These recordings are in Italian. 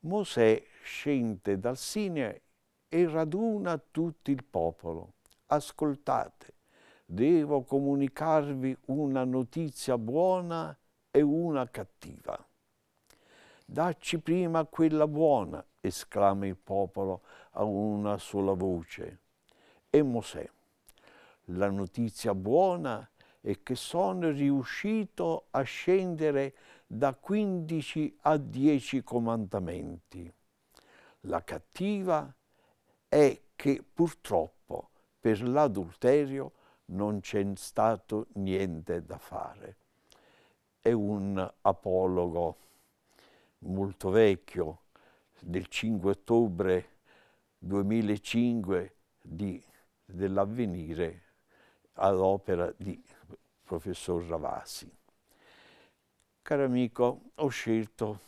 Mosè scende dal Sinai e raduna tutto il popolo. Ascoltate, devo comunicarvi una notizia buona e una cattiva. Dacci prima quella buona, esclama il popolo a una sola voce. E Mosè la notizia buona è che sono riuscito a scendere da 15 a 10 comandamenti. La cattiva è che purtroppo per l'adulterio non c'è stato niente da fare. È un apologo molto vecchio del 5 ottobre 2005 dell'avvenire all'opera di professor Ravasi. Caro amico, ho scelto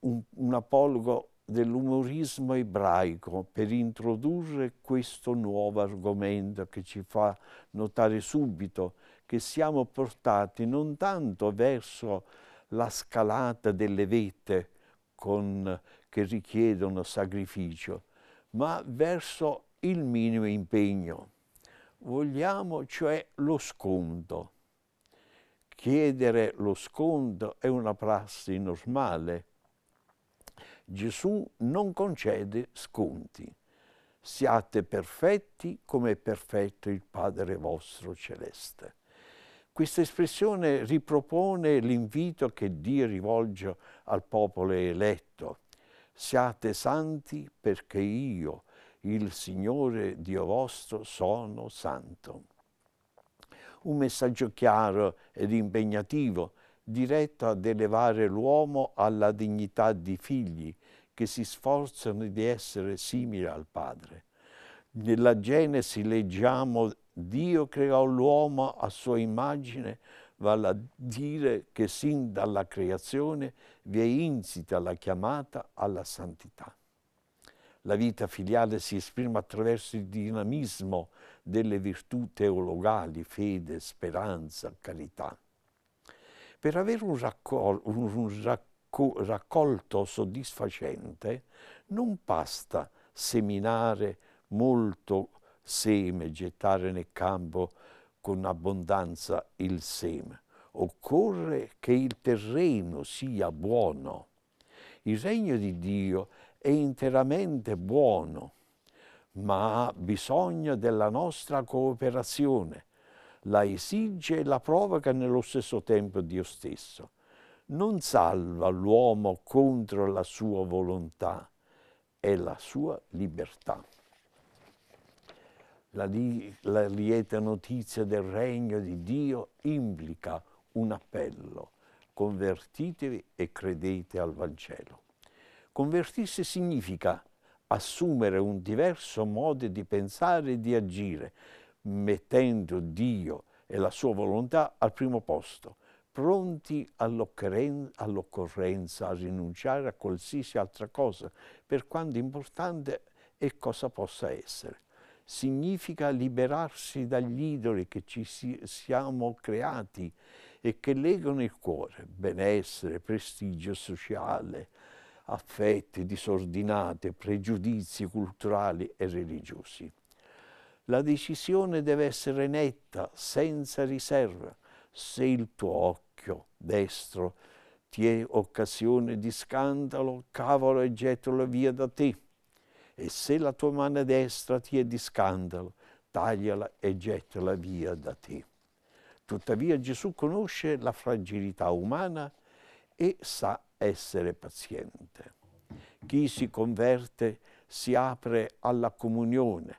un, un apologo dell'umorismo ebraico per introdurre questo nuovo argomento che ci fa notare subito che siamo portati non tanto verso la scalata delle vette con, che richiedono sacrificio, ma verso il minimo impegno. Vogliamo cioè lo sconto. Chiedere lo sconto è una prassi normale. Gesù non concede sconti. Siate perfetti come è perfetto il Padre vostro celeste. Questa espressione ripropone l'invito che Dio rivolge al popolo eletto. Siate santi perché io, il Signore Dio vostro sono santo. Un messaggio chiaro ed impegnativo, diretto ad elevare l'uomo alla dignità di figli che si sforzano di essere simili al Padre. Nella Genesi leggiamo Dio creò l'uomo a sua immagine, vale a dire che sin dalla creazione vi è insita la chiamata alla santità. La vita filiale si esprime attraverso il dinamismo delle virtù teologali, fede, speranza, carità. Per avere un, raccol un racco raccolto soddisfacente non basta seminare molto seme, gettare nel campo con abbondanza il seme. Occorre che il terreno sia buono. Il regno di Dio è interamente buono, ma ha bisogno della nostra cooperazione, la esige e la provoca nello stesso tempo Dio stesso. Non salva l'uomo contro la sua volontà, è la sua libertà. La, li la lieta notizia del regno di Dio implica un appello. Convertitevi e credete al Vangelo. Convertirsi significa assumere un diverso modo di pensare e di agire, mettendo Dio e la sua volontà al primo posto, pronti all'occorrenza all a rinunciare a qualsiasi altra cosa, per quanto importante e cosa possa essere. Significa liberarsi dagli idoli che ci si siamo creati e che legano il cuore, benessere, prestigio sociale, affetti disordinati, pregiudizi culturali e religiosi. La decisione deve essere netta, senza riserva, se il tuo occhio destro ti è occasione di scandalo, cavolo e gettalo via da te. E se la tua mano destra ti è di scandalo, tagliala e gettala via da te. Tuttavia Gesù conosce la fragilità umana e sa essere paziente. Chi si converte si apre alla comunione,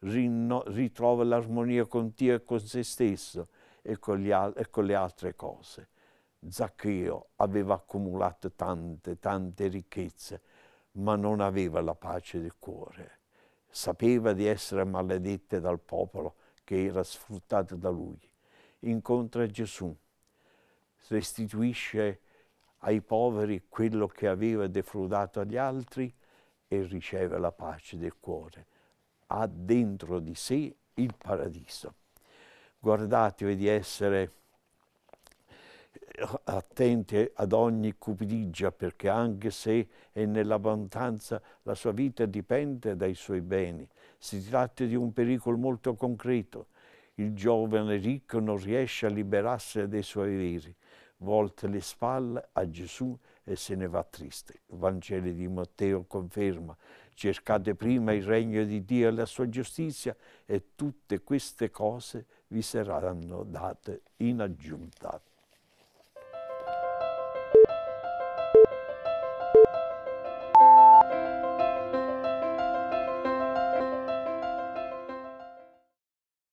ritrova l'armonia con Dio e con se stesso e con, e con le altre cose. Zaccheo aveva accumulato tante, tante ricchezze, ma non aveva la pace del cuore. Sapeva di essere maledette dal popolo che era sfruttato da lui. Incontra Gesù, restituisce ai poveri quello che aveva defraudato agli altri e riceve la pace del cuore. Ha dentro di sé il paradiso. Guardatevi di essere eh, attenti ad ogni cupidigia perché anche se è nell'abbondanza la sua vita dipende dai suoi beni. Si tratta di un pericolo molto concreto. Il giovane ricco non riesce a liberarsi dei suoi veri volte le spalle a Gesù e se ne va triste. Il Vangelo di Matteo conferma, cercate prima il regno di Dio e la sua giustizia e tutte queste cose vi saranno date in aggiunta.